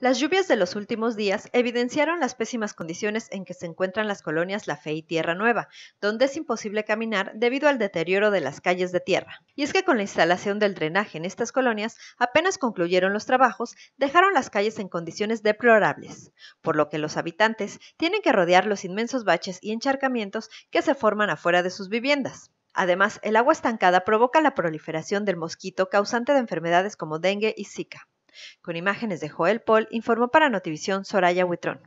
Las lluvias de los últimos días evidenciaron las pésimas condiciones en que se encuentran las colonias La Fe y Tierra Nueva, donde es imposible caminar debido al deterioro de las calles de tierra. Y es que con la instalación del drenaje en estas colonias apenas concluyeron los trabajos, dejaron las calles en condiciones deplorables, por lo que los habitantes tienen que rodear los inmensos baches y encharcamientos que se forman afuera de sus viviendas. Además, el agua estancada provoca la proliferación del mosquito causante de enfermedades como dengue y zika. Con imágenes de Joel Paul, informó para Notivisión Soraya Huitrón.